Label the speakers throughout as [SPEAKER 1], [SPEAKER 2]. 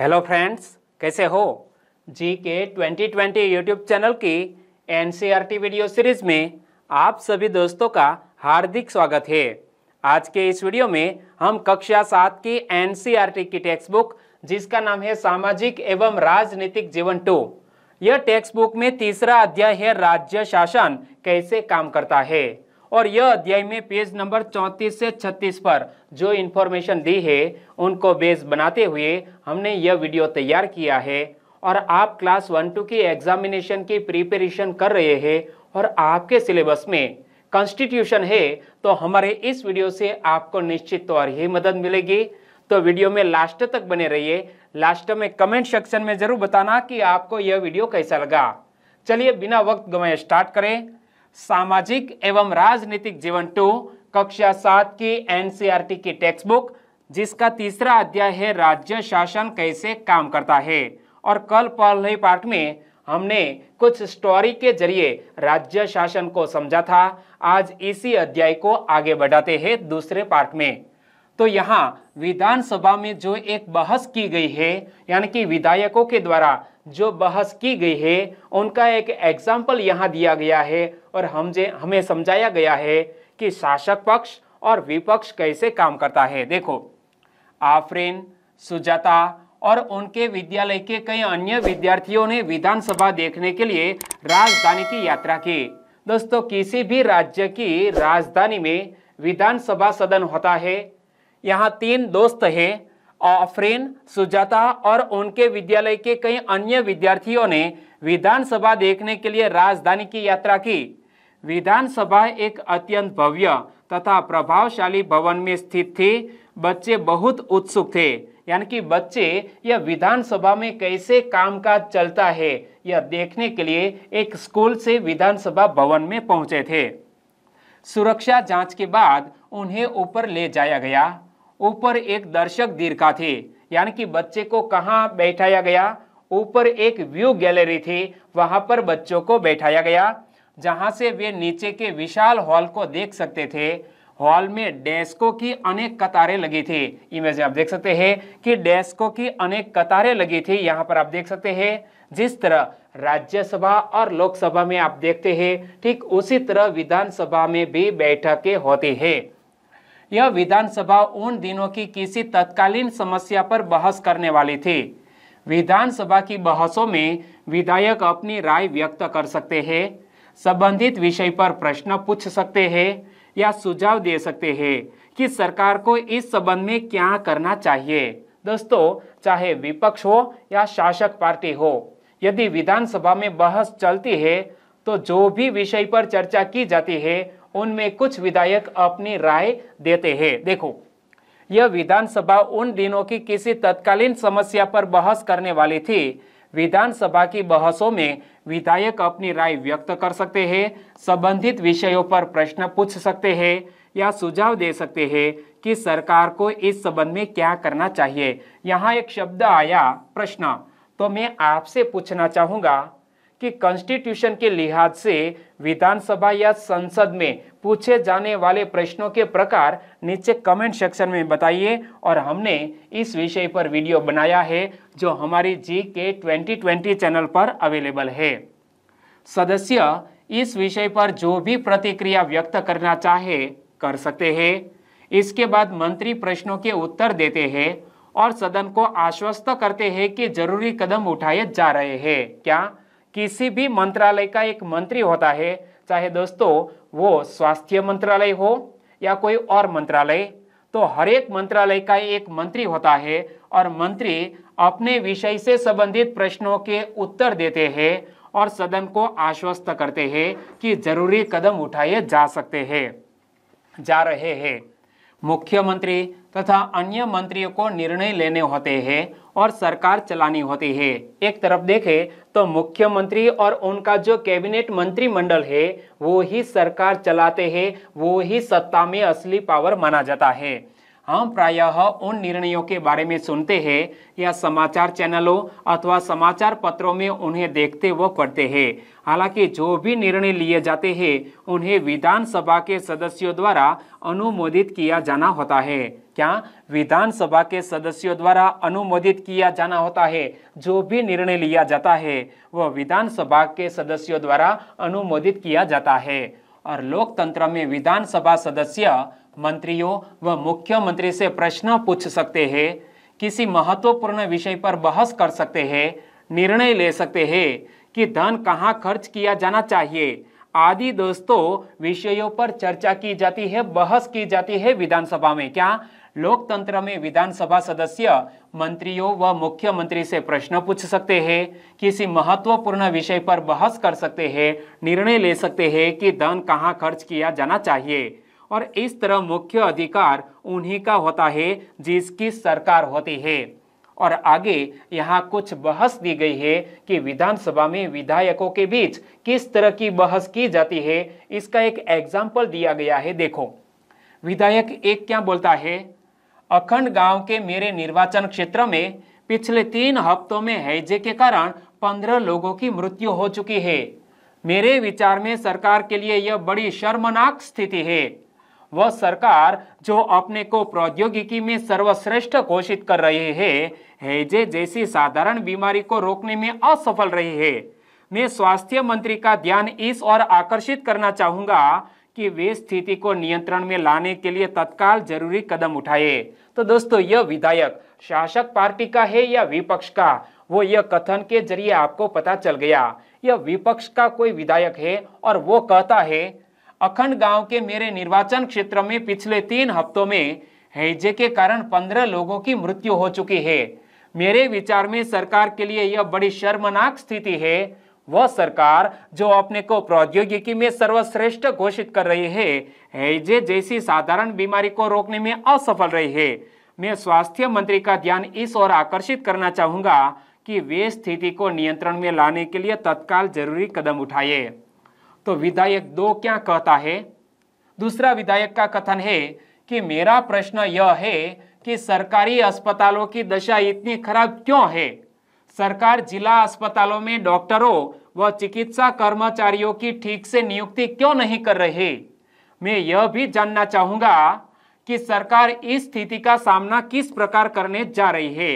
[SPEAKER 1] hello friends कैसे हो G K twenty twenty YouTube channel की एन वीडियो सीरीज में आप सभी दोस्तों का हार्दिक स्वागत है आज के इस वीडियो में हम कक्षा सात की एन e की टेक्स्ट बुक जिसका नाम है सामाजिक एवं राजनीतिक जीवन टू यह टेक्स्ट बुक में तीसरा अध्याय है राज्य शासन कैसे काम करता है और यह अध्याय में पेज नंबर 34 से 36 पर जो इन्फॉर्मेशन दी है उनको बेस बनाते हुए हमने यह वीडियो तैयार किया है और आप क्लास वन टू की एग्जामिनेशन की प्रिपरेशन कर रहे हैं और आपके सिलेबस में कॉन्स्टिट्यूशन है तो हमारे इस वीडियो से आपको निश्चित तौर ही मदद मिलेगी तो वीडियो में लास्ट तक बने रहिए लास्ट में कमेंट सेक्शन में जरूर बताना कि आपको यह वीडियो कैसा लगा चलिए बिना वक्त गवाए स्टार्ट करें सामाजिक एवं राजनीतिक जीवन टू कक्षा सात की एनसीईआरटी e की टेक्स्ट बुक जिसका तीसरा अध्याय है राज्य शासन कैसे काम करता है और कल पहले पार्ट में हमने कुछ स्टोरी के जरिए राज्य शासन को समझा था आज इसी अध्याय को आगे बढ़ाते हैं दूसरे पार्ट में तो यहाँ विधानसभा में जो एक बहस की गई है यानी कि विधायकों के द्वारा जो बहस की गई है उनका एक एग्जाम्पल यहाँ दिया गया है और जे हमें समझाया गया है कि शासक पक्ष और विपक्ष कैसे काम करता है देखो आफरीन सुजाता और उनके विद्यालय के कई अन्य विद्यार्थियों ने विधानसभा देखने के लिए राजधानी की यात्रा की दोस्तों किसी भी राज्य की राजधानी में विधानसभा सदन होता है यहाँ तीन दोस्त हैं ऑफरेन सुजाता और उनके विद्यालय के कई अन्य विद्यार्थियों ने विधानसभा देखने के लिए राजधानी की यात्रा की विधानसभा एक अत्यंत भव्य तथा प्रभावशाली भवन में स्थित थी बच्चे बहुत उत्सुक थे यानी कि बच्चे यह विधानसभा में कैसे कामकाज चलता है यह देखने के लिए एक स्कूल से विधानसभा भवन में पहुंचे थे सुरक्षा जांच के बाद उन्हें ऊपर ले जाया गया ऊपर एक दर्शक दीर्घा थी यानी कि बच्चे को कहाँ बैठाया गया ऊपर एक व्यू गैलरी थी वहाँ पर बच्चों को बैठाया गया जहाँ से वे नीचे के विशाल हॉल को देख सकते थे हॉल में डेस्कों की अनेक कतारें लगी थी इमेज आप देख सकते हैं कि डेस्कों की अनेक कतारें लगी थी यहाँ पर आप देख सकते हैं जिस तरह राज्यसभा और लोकसभा में आप देखते हैं ठीक उसी तरह विधानसभा में भी बैठकें होती है यह विधानसभा उन दिनों की किसी तत्कालीन समस्या पर बहस करने वाली थी विधानसभा की बहसों में विधायक अपनी राय व्यक्त कर सकते हैं संबंधित विषय पर प्रश्न पूछ सकते हैं या सुझाव दे सकते हैं कि सरकार को इस संबंध में क्या करना चाहिए दोस्तों चाहे विपक्ष हो या शासक पार्टी हो यदि विधानसभा में बहस चलती है तो जो भी विषय पर चर्चा की जाती है उनमें कुछ विधायक अपनी राय देते हैं देखो यह विधानसभा उन दिनों की किसी तत्कालीन समस्या पर बहस करने वाली थी विधानसभा की बहसों में विधायक अपनी राय व्यक्त कर सकते हैं संबंधित विषयों पर प्रश्न पूछ सकते हैं या सुझाव दे सकते हैं कि सरकार को इस संबंध में क्या करना चाहिए यहाँ एक शब्द आया प्रश्न तो मैं आपसे पूछना चाहूँगा कि कॉन्स्टिट्यूशन के लिहाज से विधानसभा या संसद में पूछे जाने वाले प्रश्नों के प्रकार नीचे कमेंट सेक्शन में बताइए और हमने इस विषय पर वीडियो बनाया है जो हमारी G K twenty twenty channel पर अवेलेबल है सदस्य इस विषय पर जो भी प्रतिक्रिया व्यक्त करना चाहे कर सकते हैं इसके बाद मंत्री प्रश्नों के उत्तर देते हैं और सदन को आश्वस्त करते हैं कि जरूरी कदम उठाए जा रहे हैं क्या किसी भी मंत्रालय का एक मंत्री होता है चाहे दोस्तों वो स्वास्थ्य मंत्रालय हो या कोई और मंत्रालय तो हर एक मंत्रालय का एक मंत्री होता है और मंत्री अपने विषय से संबंधित प्रश्नों के उत्तर देते हैं और सदन को आश्वस्त करते हैं कि जरूरी कदम उठाए जा सकते हैं जा रहे हैं मुख्यमंत्री तथा अन्य मंत्रियों को निर्णय लेने होते हैं और सरकार चलानी होती है एक तरफ देखें तो मुख्यमंत्री और उनका जो कैबिनेट मंत्रिमंडल है वो ही सरकार चलाते हैं वो ही सत्ता में असली पावर माना जाता है हम प्रायः उन निर्णयों के बारे में सुनते हैं या समाचार चैनलों अथवा समाचार पत्रों में उन्हें देखते व पढ़ते हैं हालांकि जो भी निर्णय लिए जाते हैं उन्हें विधानसभा के सदस्यों द्वारा अनुमोदित किया जाना होता है क्या विधानसभा के सदस्यों द्वारा अनुमोदित किया जाना होता है जो भी निर्णय लिया जाता है वह विधानसभा के सदस्यों द्वारा अनुमोदित किया जाता है और लोकतंत्र में विधानसभा सदस्य मंत्रियों व मुख्यमंत्री से प्रश्न पूछ सकते हैं किसी महत्वपूर्ण विषय पर बहस कर सकते हैं निर्णय ले सकते हैं कि धन कहाँ खर्च किया जाना चाहिए आदि दोस्तों विषयों पर चर्चा की जाती है बहस की जाती है विधानसभा में क्या लोकतंत्र में विधानसभा सदस्य मंत्रियों व मुख्यमंत्री से प्रश्न पूछ सकते हैं किसी महत्वपूर्ण विषय पर बहस कर सकते हैं निर्णय ले सकते हैं कि धन कहाँ खर्च किया जाना चाहिए और इस तरह मुख्य अधिकार उन्हीं का होता है जिसकी सरकार होती है और आगे यहाँ कुछ बहस दी गई है कि विधानसभा में विधायकों के बीच किस तरह की बहस की जाती है इसका एक एग्जाम्पल दिया गया है देखो विधायक एक क्या बोलता है अखंड गांव के मेरे निर्वाचन क्षेत्र में पिछले तीन हफ्तों में हैजे के कारण पंद्रह लोगों की मृत्यु हो चुकी है मेरे विचार में सरकार के लिए यह बड़ी शर्मनाक स्थिति है वह सरकार जो अपने को प्रौद्योगिकी में सर्वश्रेष्ठ घोषित कर रहे है हैजे जैसी साधारण बीमारी को रोकने में असफल रही है मैं स्वास्थ्य मंत्री का ध्यान इस ओर आकर्षित करना चाहूंगा कि वे स्थिति को नियंत्रण में लाने के लिए तत्काल जरूरी कदम उठाए तो दोस्तों यह विधायक शासक पार्टी का है या विपक्ष का वो यह कथन के जरिए आपको पता चल गया यह विपक्ष का कोई विधायक है और वो कहता है अखंड गांव के मेरे निर्वाचन क्षेत्र में पिछले तीन हफ्तों में हैजे के कारण पंद्रह लोगों की मृत्यु हो चुकी है मेरे विचार में सरकार के लिए यह बड़ी शर्मनाक स्थिति है वह सरकार जो अपने को प्रौद्योगिकी में सर्वश्रेष्ठ घोषित कर रही है हैजे जैसी साधारण बीमारी को रोकने में असफल रही है मैं स्वास्थ्य मंत्री का ध्यान इस ओर आकर्षित करना चाहूँगा कि वे स्थिति को नियंत्रण में लाने के लिए तत्काल जरूरी कदम उठाए तो विधायक दो क्या कहता है दूसरा विधायक का कथन है कि मेरा प्रश्न यह है कि सरकारी अस्पतालों की दशा इतनी खराब क्यों है सरकार जिला अस्पतालों में डॉक्टरों व चिकित्सा कर्मचारियों की ठीक से नियुक्ति क्यों नहीं कर रहे मैं यह भी जानना चाहूंगा कि सरकार इस स्थिति का सामना किस प्रकार करने जा रही है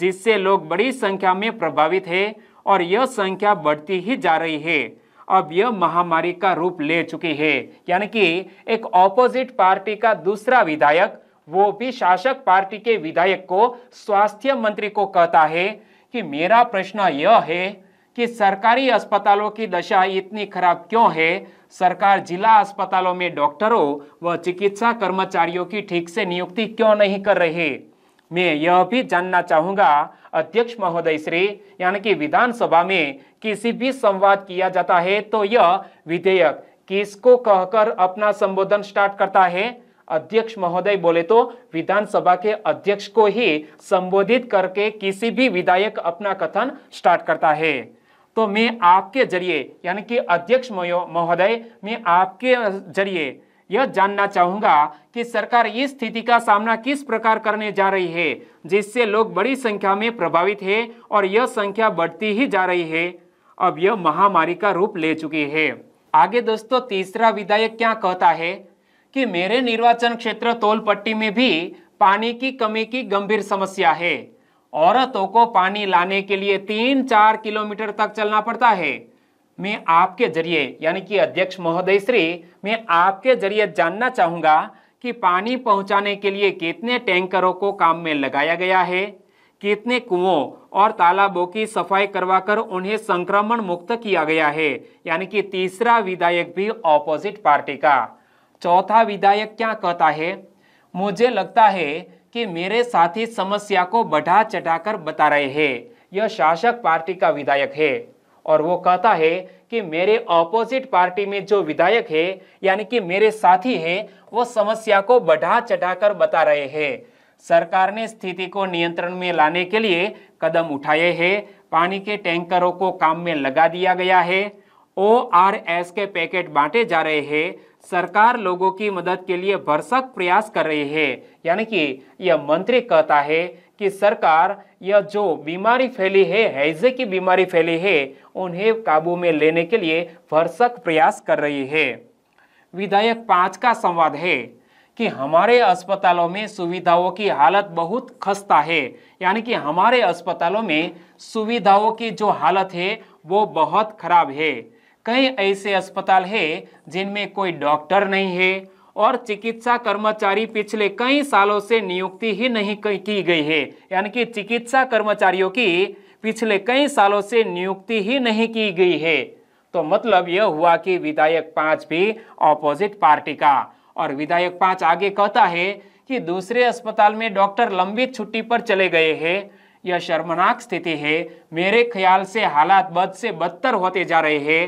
[SPEAKER 1] जिससे लोग बड़ी संख्या में प्रभावित है और यह संख्या बढ़ती ही जा रही है अब यह महामारी का रूप ले चुकी है यानी कि एक ऑपोजिट पार्टी का दूसरा विधायक वो भी शासक पार्टी के विधायक को स्वास्थ्य मंत्री को कहता है कि मेरा प्रश्न यह है कि सरकारी अस्पतालों की दशा इतनी खराब क्यों है सरकार जिला अस्पतालों में डॉक्टरों व चिकित्सा कर्मचारियों की ठीक से नियुक्ति क्यों नहीं कर रही मैं यह भी जानना चाहूंगा अध्यक्ष महोदय श्री यानी कि विधानसभा में किसी भी संवाद किया जाता है तो यह विधेयक किसको कहकर अपना संबोधन स्टार्ट करता है अध्यक्ष महोदय बोले तो विधानसभा के अध्यक्ष को ही संबोधित करके किसी भी विधायक अपना कथन स्टार्ट करता है तो मैं आपके जरिए यानी कि अध्यक्ष महोदय मैं आपके जरिए यह जानना चाहूंगा कि सरकार इस स्थिति का सामना किस प्रकार करने जा रही है जिससे लोग बड़ी संख्या में प्रभावित है और यह संख्या बढ़ती ही जा रही है अब यह महामारी का रूप ले चुकी है आगे दोस्तों तीसरा विधायक क्या कहता है कि मेरे निर्वाचन क्षेत्र तोलपट्टी में भी पानी की कमी की गंभीर समस्या है औरतों को पानी लाने के लिए तीन चार किलोमीटर तक चलना पड़ता है मैं आपके जरिए यानी कि अध्यक्ष महोदय श्री मैं आपके जरिए जानना चाहूँगा कि पानी पहुँचाने के लिए कितने टैंकरों को काम में लगाया गया है कितने कुओं और तालाबों की सफाई करवाकर उन्हें संक्रमण मुक्त किया गया है यानी कि तीसरा विधायक भी ऑपोजिट पार्टी का चौथा विधायक क्या कहता है मुझे लगता है कि मेरे साथी समस्या को बढ़ा चढ़ाकर बता रहे हैं यह शासक पार्टी का विधायक है और वो कहता है कि मेरे ऑपोजिट पार्टी में जो विधायक है यानी कि मेरे साथी है वो समस्या को बढ़ा चढ़ाकर बता रहे हैं सरकार ने स्थिति को नियंत्रण में लाने के लिए कदम उठाए हैं पानी के टैंकरों को काम में लगा दिया गया है ओ आर एस के पैकेट बांटे जा रहे हैं सरकार लोगों की मदद के लिए भरसक प्रयास कर रही है यानी कि यह मंत्री कहता है कि सरकार यह जो बीमारी फैली है हैजे की बीमारी फैली है उन्हें काबू में लेने के लिए भरसक प्रयास कर रही है विधायक पाँच का संवाद है कि हमारे अस्पतालों में सुविधाओं की हालत बहुत खस्ता है यानी कि हमारे अस्पतालों में सुविधाओं की जो हालत है वो बहुत खराब है कई ऐसे अस्पताल है जिनमें कोई डॉक्टर नहीं है और चिकित्सा कर्मचारी पिछले कई सालों से नियुक्ति ही नहीं की गई है यानी कि चिकित्सा कर्मचारियों की पिछले कई सालों से नियुक्ति ही नहीं की गई है तो मतलब यह हुआ कि विधायक पांच भी ऑपोजिट पार्टी का और विधायक पांच आगे कहता है कि दूसरे अस्पताल में डॉक्टर लंबित छुट्टी पर चले गए हैं यह शर्मनाक स्थिति है मेरे ख्याल से हालात बद से बदतर होते जा रहे हैं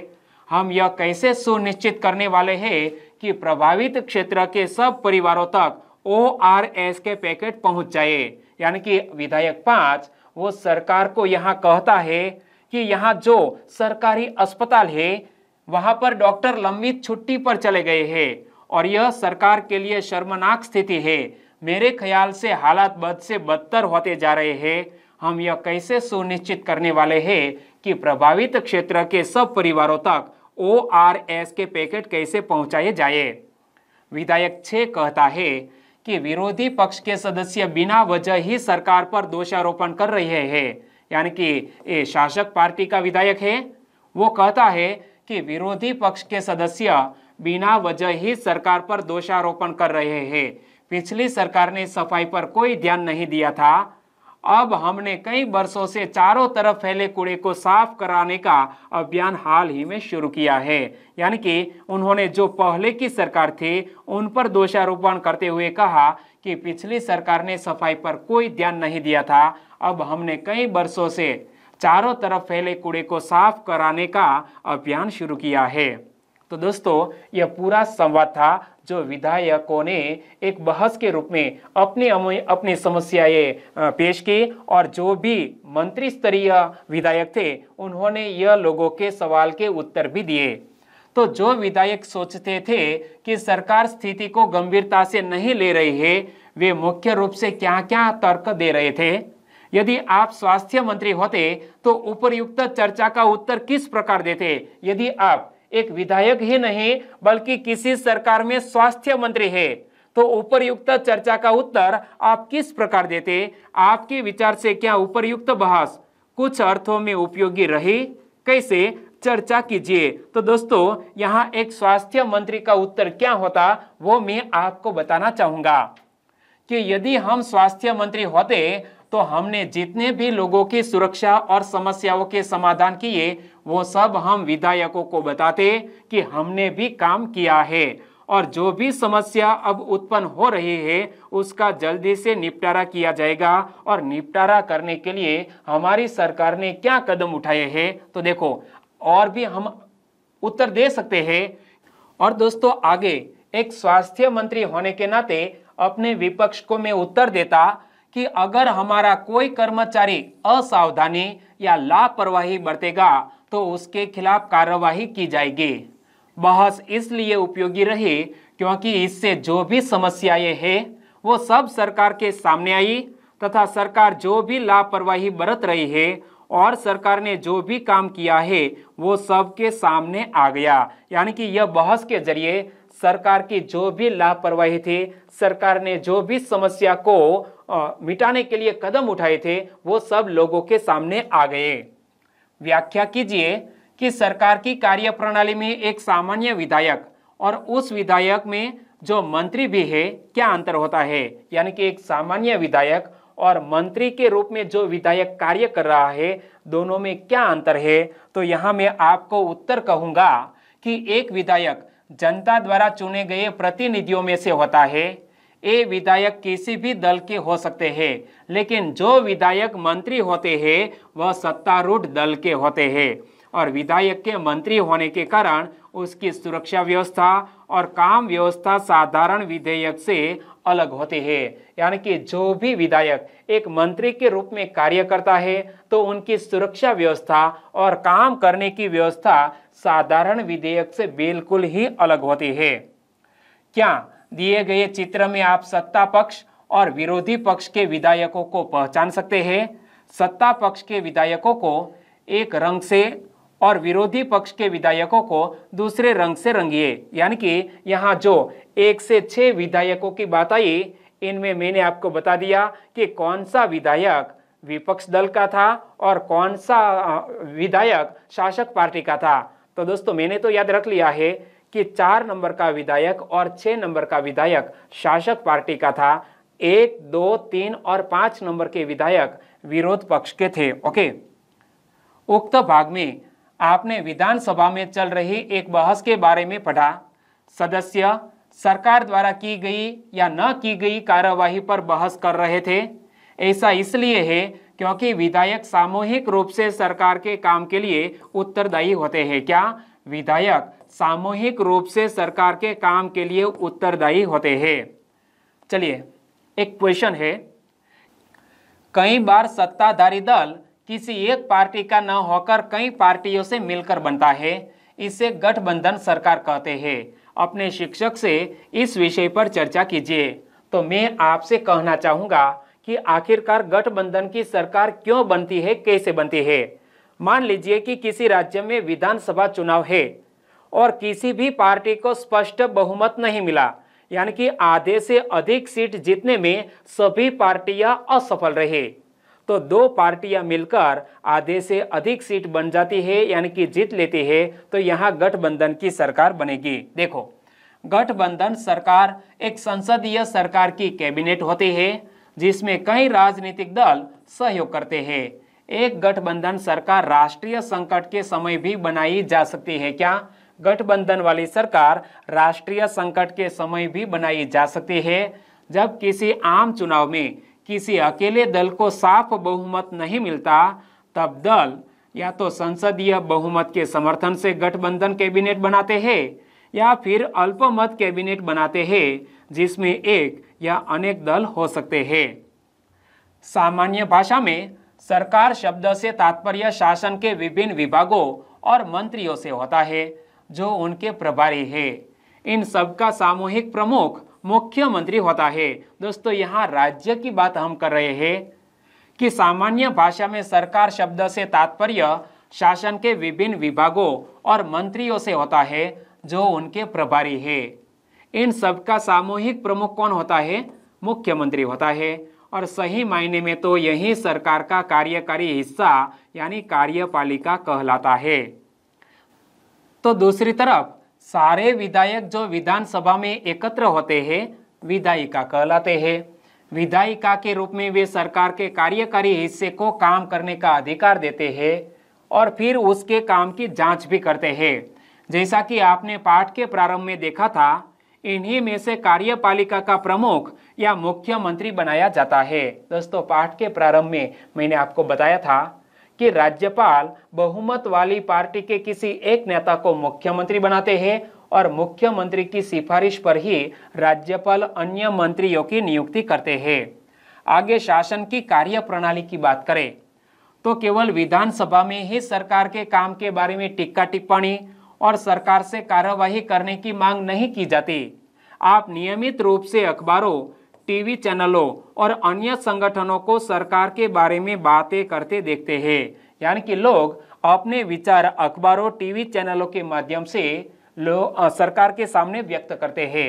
[SPEAKER 1] हम यह कैसे सुनिश्चित करने वाले हैं कि प्रभावित क्षेत्र के सब परिवारों तक ओ आर एस के पैकेट पहुंच जाए यानी कि विधायक पाँच वो सरकार को यहाँ कहता है कि यहाँ जो सरकारी अस्पताल है वहाँ पर डॉक्टर लंबी छुट्टी पर चले गए हैं और यह सरकार के लिए शर्मनाक स्थिति है मेरे ख्याल से हालात बद से बदतर होते जा रहे हैं हम यह कैसे सुनिश्चित करने वाले हैं कि प्रभावित क्षेत्र के सब परिवारों तक ओ आर एस के पैकेट कैसे पहुंचाए जाए विधायक छे कहता है कि विरोधी पक्ष के सदस्य बिना वजह ही सरकार पर दोषारोपण कर रहे हैं यानी कि ये शासक पार्टी का विधायक है वो कहता है कि विरोधी पक्ष के सदस्य बिना वजह ही सरकार पर दोषारोपण कर रहे हैं पिछली सरकार ने सफाई पर कोई ध्यान नहीं दिया था अब हमने कई वर्षों से चारों तरफ फैले कूड़े को साफ कराने का अभियान हाल ही में शुरू किया है यानी कि उन्होंने जो पहले की सरकार थी उन पर दोषारोपण करते हुए कहा कि पिछली सरकार ने सफाई पर कोई ध्यान नहीं दिया था अब हमने कई वर्षों से चारों तरफ फैले कूड़े को साफ कराने का अभियान शुरू किया है तो दोस्तों यह पूरा संवाद था जो विधायकों ने एक बहस के रूप में अपने अपनी समस्याएं पेश की और जो भी मंत्री स्तरीय विधायक थे उन्होंने यह लोगों के सवाल के उत्तर भी दिए तो जो विधायक सोचते थे कि सरकार स्थिति को गंभीरता से नहीं ले रही है वे मुख्य रूप से क्या क्या तर्क दे रहे थे यदि आप स्वास्थ्य मंत्री होते तो उपरयुक्त चर्चा का उत्तर किस प्रकार देते यदि आप एक विधायक ही नहीं बल्कि किसी सरकार में स्वास्थ्य मंत्री है तो उपरयुक्त चर्चा का उत्तर आप किस प्रकार देते आपके विचार से क्या उपरयुक्त बहस कुछ अर्थों में उपयोगी रही कैसे चर्चा कीजिए तो दोस्तों यहाँ एक स्वास्थ्य मंत्री का उत्तर क्या होता वो मैं आपको बताना चाहूंगा कि यदि हम स्वास्थ्य मंत्री होते तो हमने जितने भी लोगों की सुरक्षा और समस्याओं के समाधान किए वो सब हम विधायकों को बताते कि हमने भी काम किया है और जो भी समस्या अब उत्पन्न हो रही है उसका जल्दी से निपटारा किया जाएगा और निपटारा करने के लिए हमारी सरकार ने क्या कदम उठाए हैं तो देखो और भी हम उत्तर दे सकते हैं और दोस्तों आगे एक स्वास्थ्य मंत्री होने के नाते अपने विपक्ष को मैं उत्तर देता कि अगर हमारा कोई कर्मचारी असावधानी या लापरवाही बरतेगा तो उसके खिलाफ कार्रवाई की जाएगी बहस इसलिए उपयोगी रही क्योंकि इससे जो भी समस्याएं हैं वो सब सरकार के सामने आई तथा सरकार जो भी लापरवाही बरत रही है और सरकार ने जो भी काम किया है वो सबके सामने आ गया यानी कि यह बहस के जरिए सरकार की जो भी लापरवाही थी सरकार ने जो भी समस्या को मिटाने के लिए कदम उठाए थे वो सब लोगों के सामने आ गए व्याख्या कीजिए कि सरकार की कार्य प्रणाली में एक सामान्य विधायक और उस विधायक में जो मंत्री भी है क्या अंतर होता है यानी कि एक सामान्य विधायक और मंत्री के रूप में जो विधायक कार्य कर रहा है दोनों में क्या अंतर है तो यहाँ मैं आपको उत्तर कहूँगा कि एक विधायक जनता द्वारा चुने गए प्रतिनिधियों में से होता है ये विधायक किसी भी दल के हो सकते हैं लेकिन जो विधायक मंत्री होते हैं वह सत्तारूढ़ दल के होते हैं और विधायक के मंत्री होने के कारण उसकी सुरक्षा व्यवस्था और काम व्यवस्था साधारण विधेयक से अलग होते हैं यानी कि जो भी विधायक एक मंत्री के रूप में कार्य करता है तो उनकी सुरक्षा व्यवस्था और काम करने की व्यवस्था साधारण विधेयक से बिल्कुल ही अलग होती है क्या दिए गए चित्र में आप सत्ता पक्ष और विरोधी पक्ष के विधायकों को पहचान सकते हैं सत्ता पक्ष के विधायकों को एक रंग से और विरोधी पक्ष के विधायकों को दूसरे रंग से रंगिए यानी कि यहाँ जो एक से छः विधायकों की बात आई इनमें मैंने आपको बता दिया कि कौन सा विधायक विपक्ष दल का था और कौन सा विधायक शासक पार्टी का था तो दोस्तों मैंने तो याद रख लिया है कि चार नंबर का विधायक और छः नंबर का विधायक शासक पार्टी का था एक दो तीन और पाँच नंबर के विधायक विरोध पक्ष के थे ओके उक्त भाग में आपने विधानसभा में चल रही एक बहस के बारे में पढ़ा सदस्य सरकार द्वारा की गई या न की गई कार्यवाही पर बहस कर रहे थे ऐसा इसलिए है क्योंकि विधायक सामूहिक रूप से सरकार के काम के लिए उत्तरदायी होते हैं क्या विधायक सामूहिक रूप से सरकार के काम के लिए उत्तरदायी होते हैं चलिए एक क्वेश्चन है कई बार सत्ताधारी दल किसी एक पार्टी का न होकर कई पार्टियों से मिलकर बनता है इसे गठबंधन सरकार कहते हैं अपने शिक्षक से इस विषय पर चर्चा कीजिए तो मैं आपसे कहना चाहूँगा कि आखिरकार गठबंधन की सरकार क्यों बनती है कैसे बनती है मान लीजिए कि किसी राज्य में विधानसभा चुनाव है और किसी भी पार्टी को स्पष्ट बहुमत नहीं मिला यानी कि आधे से अधिक सीट जीतने में सभी पार्टियां असफल रहे तो दो पार्टियां मिलकर आधे से अधिक सीट बन जाती है यानी कि जीत लेती है तो यहाँ गठबंधन की सरकार बनेगी देखो गठबंधन सरकार एक संसदीय सरकार की कैबिनेट होती है जिसमें कई राजनीतिक दल सहयोग करते हैं एक गठबंधन सरकार राष्ट्रीय संकट के समय भी बनाई जा सकती है क्या गठबंधन वाली सरकार राष्ट्रीय संकट के समय भी बनाई जा सकती है जब किसी आम चुनाव में किसी अकेले दल को साफ बहुमत नहीं मिलता तब दल या तो संसदीय बहुमत के समर्थन से गठबंधन कैबिनेट बनाते हैं या फिर अल्पमत कैबिनेट बनाते हैं जिसमें एक या अनेक दल हो सकते हैं सामान्य भाषा में सरकार शब्द से तात्पर्य शासन के विभिन्न विभागों और मंत्रियों से होता है जो उनके प्रभारी है इन सबका सामूहिक प्रमुख मुख्यमंत्री होता है दोस्तों यहाँ राज्य की बात हम कर रहे हैं कि सामान्य भाषा में सरकार शब्द से तात्पर्य शासन के विभिन्न विभागों और मंत्रियों से होता है जो उनके प्रभारी है इन सबका सामूहिक प्रमुख कौन होता है मुख्यमंत्री होता है और सही मायने में तो यही सरकार का कार्यकारी हिस्सा यानी कार्यपालिका कहलाता है तो दूसरी तरफ सारे विधायक जो विधानसभा में एकत्र होते हैं विधायिका कहलाते हैं विधायिका के रूप में वे सरकार के कार्यकारी हिस्से को काम करने का अधिकार देते हैं और फिर उसके काम की जांच भी करते हैं जैसा कि आपने पाठ के प्रारंभ में देखा था इन्हीं में से कार्यपालिका का प्रमुख या मुख्यमंत्री बनाया जाता है दोस्तों पाठ के प्रारंभ में मैंने आपको बताया था कि राज्यपाल बहुमत वाली पार्टी के किसी एक नेता को मुख्यमंत्री बनाते हैं और मुख्यमंत्री की सिफारिश पर ही राज्यपाल अन्य मंत्रियों की नियुक्ति करते हैं आगे शासन की कार्य प्रणाली की बात करें तो केवल विधानसभा में ही सरकार के काम के बारे में टिक्का टिप्पणी और सरकार से कार्यवाही करने की मांग नहीं की जाती आप नियमित रूप से अखबारों टीवी चैनलों और अन्य संगठनों को सरकार के बारे में बातें करते देखते हैं यानी कि लोग अपने विचार अखबारों टीवी चैनलों के माध्यम से लोग सरकार के सामने व्यक्त करते हैं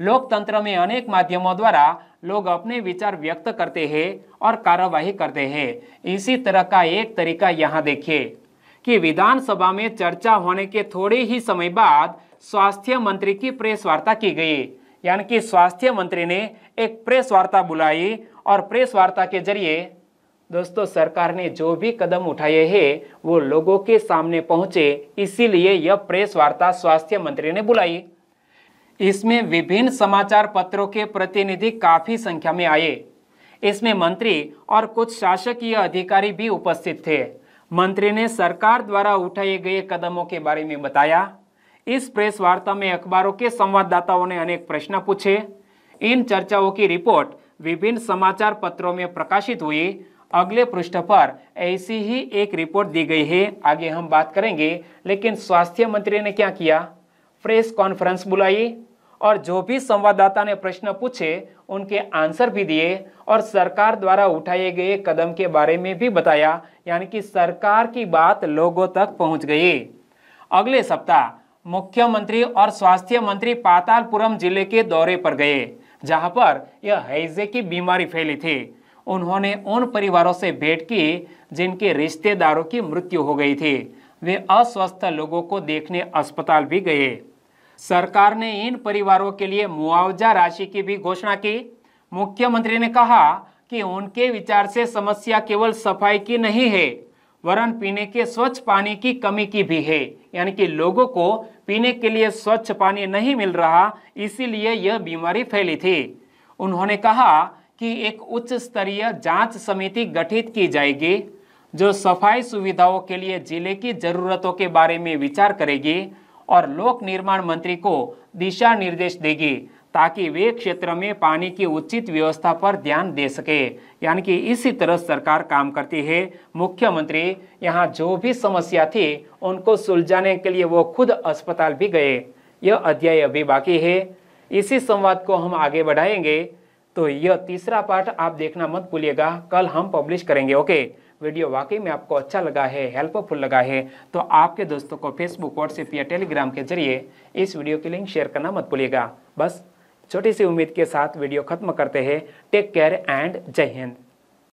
[SPEAKER 1] लोकतंत्र में अनेक माध्यमों द्वारा लोग अपने विचार व्यक्त करते हैं और कार्यवाही करते हैं इसी तरह का एक तरीका यहाँ देखिए कि विधानसभा में चर्चा होने के थोड़े ही समय बाद स्वास्थ्य मंत्री की प्रेस वार्ता की गई यानी कि स्वास्थ्य मंत्री ने एक प्रेस वार्ता बुलाई और प्रेस वार्ता के जरिए दोस्तों सरकार ने जो भी कदम उठाए हैं वो लोगों के सामने पहुंचे इसीलिए यह प्रेस वार्ता स्वास्थ्य मंत्री ने बुलाई इसमें विभिन्न समाचार पत्रों के प्रतिनिधि काफी संख्या में आए इसमें मंत्री और कुछ शासकीय अधिकारी भी उपस्थित थे मंत्री ने सरकार द्वारा उठाए गए कदमों के बारे में बताया इस प्रेस वार्ता में अखबारों के संवाददाताओं ने अनेक प्रश्न पूछे इन चर्चाओं की रिपोर्ट विभिन्न समाचार पत्रों में प्रकाशित हुई अगले पृष्ठ पर ऐसी ही एक रिपोर्ट दी गई है आगे हम बात करेंगे लेकिन स्वास्थ्य मंत्री ने क्या किया प्रेस कॉन्फ्रेंस बुलाई और जो भी संवाददाता ने प्रश्न पूछे उनके आंसर भी दिए और सरकार द्वारा उठाए गए कदम के बारे में भी बताया यानी कि सरकार की बात लोगों तक पहुंच गई अगले सप्ताह मुख्यमंत्री और स्वास्थ्य मंत्री पातालपुरम जिले के दौरे पर गए जहां पर यह हैजे की बीमारी फैली थी उन्होंने उन परिवारों से भेंट की जिनके रिश्तेदारों की मृत्यु हो गई थी वे अस्वस्थ लोगों को देखने अस्पताल भी गए सरकार ने इन परिवारों के लिए मुआवजा राशि की भी घोषणा की मुख्यमंत्री ने कहा कि उनके विचार से समस्या केवल सफाई की नहीं है वरन पीने के स्वच्छ पानी की कमी की भी है यानी कि लोगों को पीने के लिए स्वच्छ पानी नहीं मिल रहा इसीलिए यह बीमारी फैली थी उन्होंने कहा कि एक उच्च स्तरीय जांच समिति गठित की जाएगी जो सफाई सुविधाओं के लिए जिले की जरूरतों के बारे में विचार करेगी और लोक निर्माण मंत्री को दिशा निर्देश देगी ताकि वे क्षेत्र में पानी की उचित व्यवस्था पर ध्यान दे सके यानी कि इसी तरह सरकार काम करती है मुख्यमंत्री यहाँ जो भी समस्या थी उनको सुलझाने के लिए वो खुद अस्पताल भी गए यह अध्याय अभी बाकी है इसी संवाद को हम आगे बढ़ाएंगे तो यह तीसरा पार्ट आप देखना मत भूलिएगा कल हम पब्लिश करेंगे ओके वीडियो वाकई में आपको अच्छा लगा है हेल्पफुल लगा है तो आपके दोस्तों को फेसबुक व्हाट्सएप या टेलीग्राम के जरिए इस वीडियो की लिंक शेयर करना मत भूलिएगा बस छोटी सी उम्मीद के साथ वीडियो खत्म करते हैं टेक केयर एंड जय हिंद